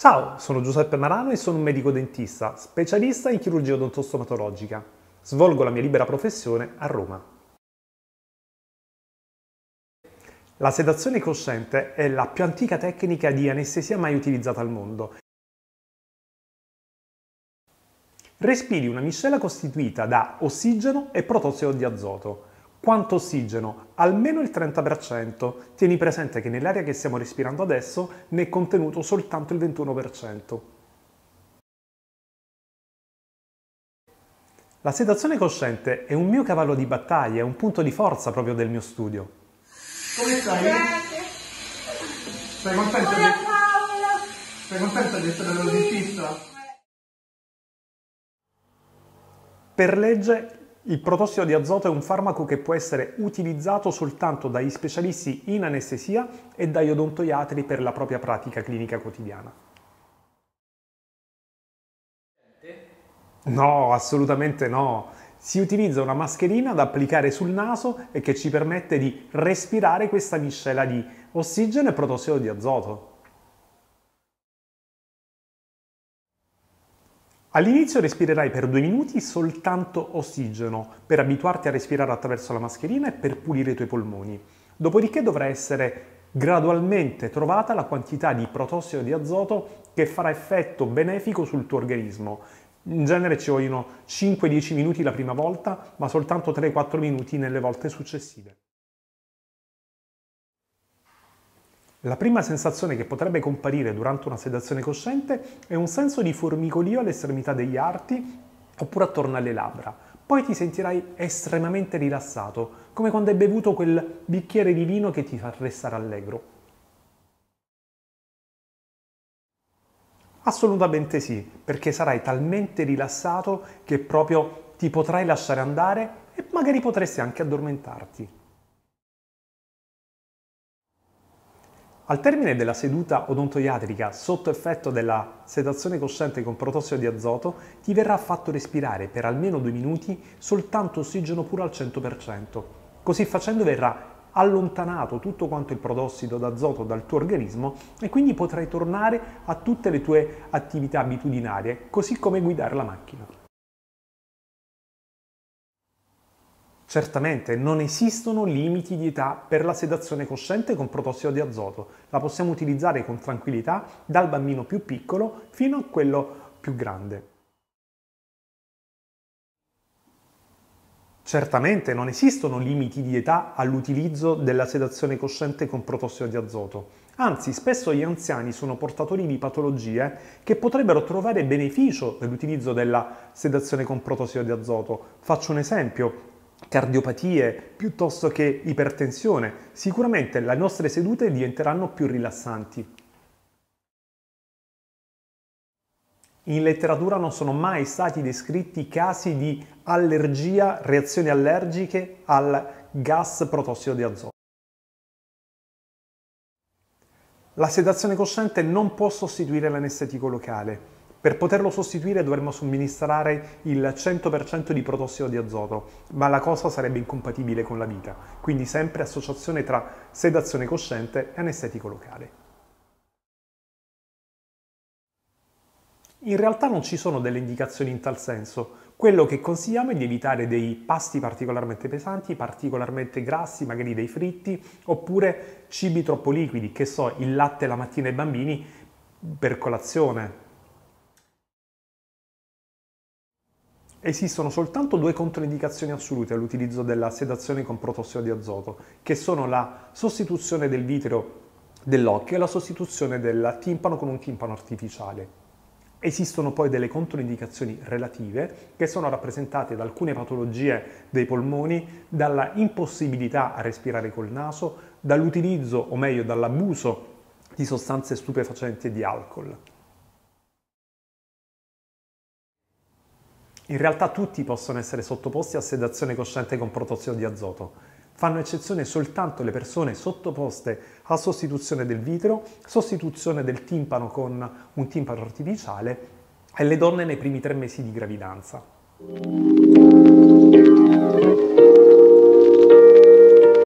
Ciao, sono Giuseppe Marano e sono un medico dentista, specialista in chirurgia odontostomatologica. Svolgo la mia libera professione a Roma. La sedazione cosciente è la più antica tecnica di anestesia mai utilizzata al mondo. Respiri una miscela costituita da ossigeno e protossido di azoto. Quanto ossigeno? Almeno il 30%. Tieni presente che nell'aria che stiamo respirando adesso ne è contenuto soltanto il 21%. La sedazione cosciente è un mio cavallo di battaglia, è un punto di forza proprio del mio studio. Come stai? Grazie. Sei contenta di... Paola. Sei contenta di essere all'odentista? Per legge il protossido di azoto è un farmaco che può essere utilizzato soltanto dagli specialisti in anestesia e dagli odontoiatri per la propria pratica clinica quotidiana. No, assolutamente no. Si utilizza una mascherina da applicare sul naso e che ci permette di respirare questa miscela di ossigeno e protossido di azoto. All'inizio respirerai per due minuti soltanto ossigeno per abituarti a respirare attraverso la mascherina e per pulire i tuoi polmoni. Dopodiché dovrà essere gradualmente trovata la quantità di protossido di azoto che farà effetto benefico sul tuo organismo. In genere ci vogliono 5-10 minuti la prima volta, ma soltanto 3-4 minuti nelle volte successive. La prima sensazione che potrebbe comparire durante una sedazione cosciente è un senso di formicolio all'estremità degli arti oppure attorno alle labbra. Poi ti sentirai estremamente rilassato, come quando hai bevuto quel bicchiere di vino che ti fa restare allegro. Assolutamente sì, perché sarai talmente rilassato che proprio ti potrai lasciare andare e magari potresti anche addormentarti. Al termine della seduta odontoiatrica sotto effetto della sedazione cosciente con protossido di azoto, ti verrà fatto respirare per almeno due minuti soltanto ossigeno puro al 100%. Così facendo verrà allontanato tutto quanto il protossido d'azoto dal tuo organismo e quindi potrai tornare a tutte le tue attività abitudinarie, così come guidare la macchina. Certamente non esistono limiti di età per la sedazione cosciente con protossido di azoto, la possiamo utilizzare con tranquillità dal bambino più piccolo fino a quello più grande. Certamente non esistono limiti di età all'utilizzo della sedazione cosciente con protossido di azoto. Anzi, spesso gli anziani sono portatori di patologie che potrebbero trovare beneficio dell'utilizzo della sedazione con protossido di azoto. Faccio un esempio, cardiopatie piuttosto che ipertensione, sicuramente le nostre sedute diventeranno più rilassanti. In letteratura non sono mai stati descritti casi di allergia, reazioni allergiche al gas protossido di azoto. La sedazione cosciente non può sostituire l'anestetico locale. Per poterlo sostituire dovremmo somministrare il 100% di protossido di azoto, ma la cosa sarebbe incompatibile con la vita, quindi sempre associazione tra sedazione cosciente e anestetico locale. In realtà non ci sono delle indicazioni in tal senso. Quello che consigliamo è di evitare dei pasti particolarmente pesanti, particolarmente grassi, magari dei fritti, oppure cibi troppo liquidi, che so, il latte la mattina ai bambini per colazione, Esistono soltanto due controindicazioni assolute all'utilizzo della sedazione con protossido di azoto, che sono la sostituzione del vitreo dell'occhio e la sostituzione del timpano con un timpano artificiale. Esistono poi delle controindicazioni relative che sono rappresentate da alcune patologie dei polmoni, dalla impossibilità a respirare col naso, dall'utilizzo o meglio dall'abuso di sostanze stupefacenti e di alcol. In realtà tutti possono essere sottoposti a sedazione cosciente con protossido di azoto. Fanno eccezione soltanto le persone sottoposte a sostituzione del vitro, sostituzione del timpano con un timpano artificiale e le donne nei primi tre mesi di gravidanza.